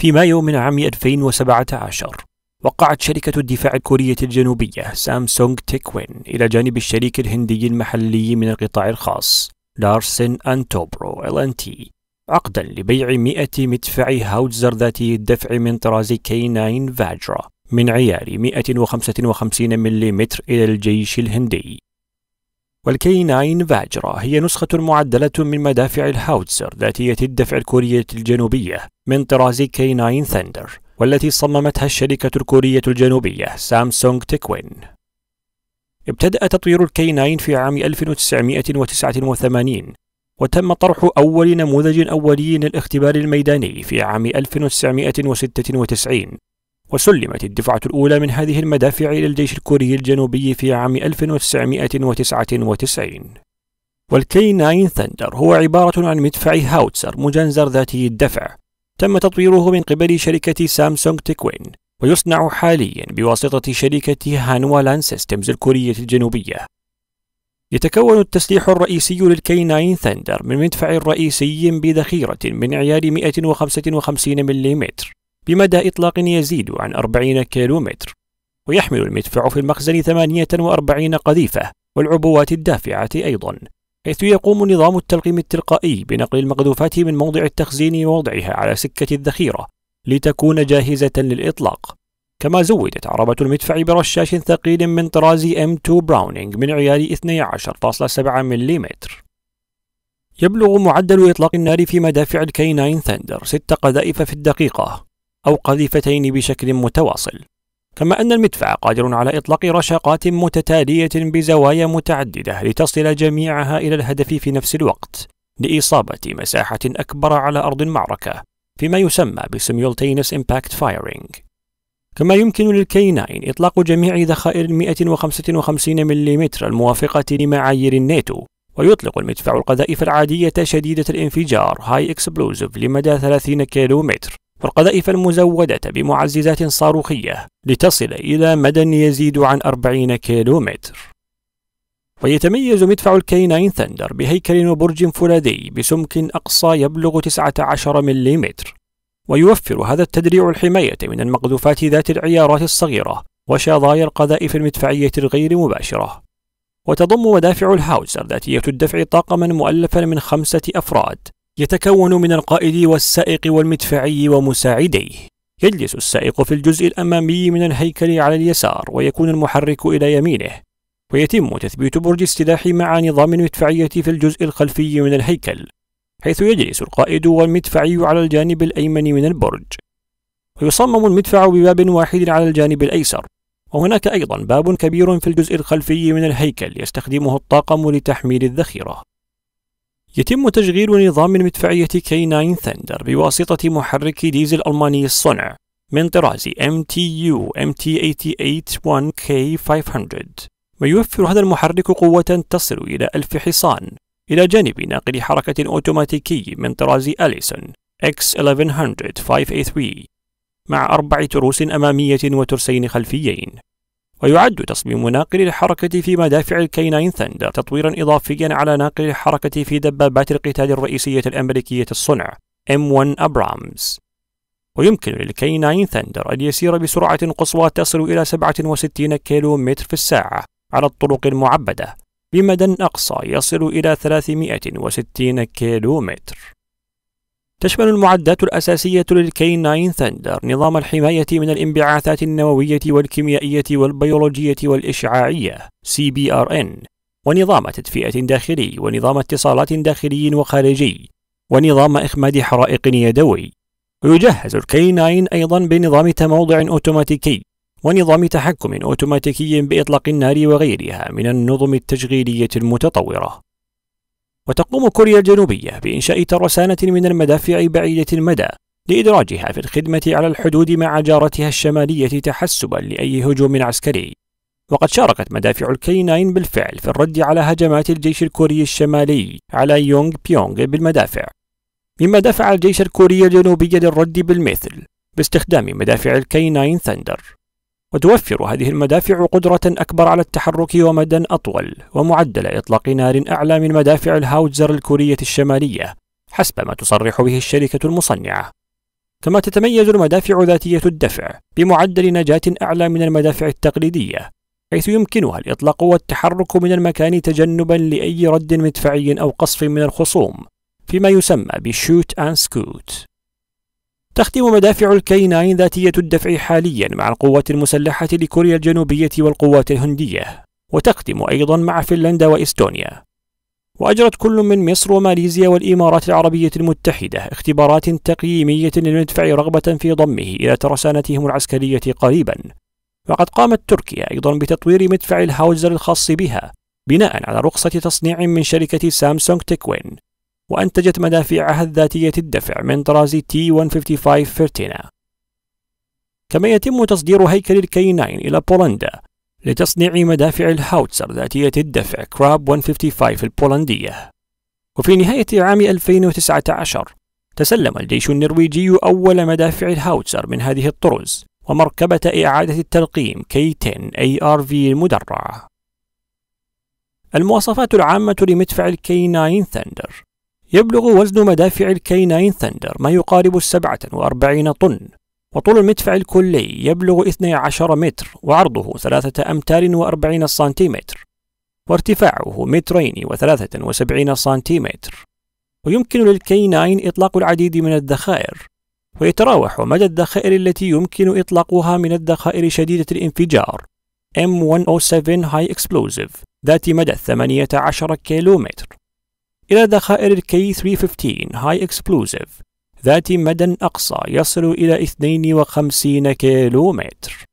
في مايو من عام 2017 وقعت شركة الدفاع الكورية الجنوبية سامسونج تيكوين إلى جانب الشريك الهندي المحلي من القطاع الخاص لارسن أنتوبرو ال ان تي عقدا لبيع 100 مدفع هاوتزر ذاتي الدفع من طراز كي 9 فاجرا من عيار 155 ملم إلى الجيش الهندي والكي 9 فاجرا هي نسخة معدلة من مدافع الهاوتسر ذاتية الدفع الكورية الجنوبية من طراز كي 9 ثندر والتي صممتها الشركة الكورية الجنوبية سامسونج تيكوين ابتدأ تطوير الكي 9 في عام 1989 وتم طرح أول نموذج أولي للاختبار الميداني في عام 1996 وسلمت الدفعة الأولى من هذه المدافع إلى الجيش الكوري الجنوبي في عام 1999 والكي 9 ثندر هو عبارة عن مدفع هاوتسر مجنزر ذاتي الدفع تم تطويره من قبل شركة سامسونج تكوين ويصنع حاليا بواسطة شركة هانوالان سيستمز الكورية الجنوبية يتكون التسليح الرئيسي للكي 9 ثندر من مدفع رئيسي بذخيرة من عيار 155 ملم بمدى إطلاق يزيد عن 40 كيلومتر ويحمل المدفع في المخزن 48 قذيفة والعبوات الدافعة أيضا حيث يقوم نظام التلقيم التلقائي بنقل المقذوفات من موضع التخزين ووضعها على سكة الذخيرة لتكون جاهزة للإطلاق كما زودت عربة المدفع برشاش ثقيل من طراز M2 براونينج من عيار 12.7 ملم يبلغ معدل إطلاق النار في مدافع الكي 9 ثندر ست قذائف في الدقيقة أو قذيفتين بشكل متواصل كما أن المدفع قادر على إطلاق رشقات متتالية بزوايا متعددة لتصل جميعها إلى الهدف في نفس الوقت لإصابة مساحة أكبر على أرض المعركة فيما يسمى بسيمولتينس إمباكت فايرينج كما يمكن للكينين إطلاق جميع ذخائر ال 155 ملم الموافقة لمعايير الناتو ويطلق المدفع القذائف العادية شديدة الانفجار هاي اكسبلوزيف لمدى 30 كيلومتر والقذائف المزودة بمعززات صاروخية لتصل إلى مدى يزيد عن 40 كيلومتر ويتميز مدفع الكيناين ثندر بهيكل وبرج فولاذي بسمك أقصى يبلغ 19 ملم ويوفر هذا التدريع الحماية من المقذوفات ذات العيارات الصغيرة وشظايا القذائف المدفعية الغير مباشرة وتضم مدافع الهاوزر ذاتية الدفع طاقما مؤلفا من خمسة أفراد يتكون من القائد والسائق والمدفعي ومساعديه يجلس السائق في الجزء الأمامي من الهيكل على اليسار ويكون المحرك إلى يمينه ويتم تثبيت برج السلاح مع نظام المدفعية في الجزء الخلفي من الهيكل حيث يجلس القائد والمدفعي على الجانب الأيمن من البرج ويصمم المدفع بباب واحد على الجانب الأيسر وهناك أيضا باب كبير في الجزء الخلفي من الهيكل يستخدمه الطاقم لتحميل الذخيرة يتم تشغيل نظام مدفعية K9 Thunder بواسطة محرك ديزل ألماني الصنع من طراز MTU MT881K500 ويوفر هذا المحرك قوة تصل إلى 1000 حصان إلى جانب ناقل حركة أوتوماتيكي من طراز أليسون X1100 583 مع أربع تروس أمامية وترسين خلفيين ويعد تصميم ناقل الحركة في مدافع الكي ثندر تطويرا إضافيا على ناقل الحركة في دبابات القتال الرئيسية الأمريكية الصنع M1 أبرامز ويمكن للكي 9 ثندر أن يسير بسرعة قصوى تصل إلى 67 متر في الساعة على الطرق المعبدة بمدى أقصى يصل إلى 360 متر تشمل المعدات الأساسية للكي 9 ثندر نظام الحماية من الانبعاثات النووية والكيميائية والبيولوجية والإشعاعية CBRN ونظام تدفئة داخلي ونظام اتصالات داخلي وخارجي ونظام إخماد حرائق يدوي ويجهز الكي 9 أيضا بنظام تموضع أوتوماتيكي ونظام تحكم أوتوماتيكي بإطلاق النار وغيرها من النظم التشغيلية المتطورة وتقوم كوريا الجنوبية بإنشاء ترسانة من المدافع بعيدة المدى لإدراجها في الخدمة على الحدود مع جارتها الشمالية تحسبا لأي هجوم عسكري وقد شاركت مدافع الكيناين بالفعل في الرد على هجمات الجيش الكوري الشمالي على يونغ بيونغ بالمدافع مما دفع الجيش الكوري الجنوبي للرد بالمثل باستخدام مدافع الكيناين ثندر وتوفر هذه المدافع قدرة أكبر على التحرك ومدى أطول ومعدل إطلاق نار أعلى من مدافع الهاوتزر الكورية الشمالية حسب ما تصرح به الشركة المصنعة كما تتميز المدافع ذاتية الدفع بمعدل نجاة أعلى من المدافع التقليدية حيث يمكنها الإطلاق والتحرك من المكان تجنبا لأي رد مدفعي أو قصف من الخصوم فيما يسمى بشوت أند سكوت تختم مدافع الكيناين ذاتية الدفع حاليا مع القوات المسلحة لكوريا الجنوبية والقوات الهندية وتختم أيضا مع فنلندا وإستونيا وأجرت كل من مصر وماليزيا والإمارات العربية المتحدة اختبارات تقييمية للمدفع رغبة في ضمه إلى ترسانتهم العسكرية قريبا وقد قامت تركيا أيضا بتطوير مدفع الهاوزر الخاص بها بناء على رخصة تصنيع من شركة سامسونج تكوين وأنتجت مدافعها الذاتية الدفع من طراز T-155 فيرتينا كما يتم تصدير هيكل 9 إلى بولندا لتصنيع مدافع الهاوتسر ذاتية الدفع كراب 155 البولندية وفي نهاية عام 2019 تسلم الجيش النرويجي أول مدافع الهاوتسر من هذه الطرز ومركبة إعادة التلقيم K10 ARV المدرعة المواصفات العامة لمدفع الكي 9 ثندر يبلغ وزن مدافع الكيناين ثندر ما يقارب السبعة وأربعين طن وطول المدفع الكلي يبلغ 12 متر وعرضه ثلاثة أمتار وأربعين سنتيمتر وارتفاعه مترين وثلاثة وسبعين سنتيمتر ويمكن للكيناين إطلاق العديد من الذخائر ويتراوح مدى الذخائر التي يمكن إطلاقها من الذخائر شديدة الانفجار M107 High Explosive ذات مدى 18 كيلومتر إلى ذخائر ذخائر 315 High Explosive ذات مدى أقصى يصل إلى 52 كيلومتر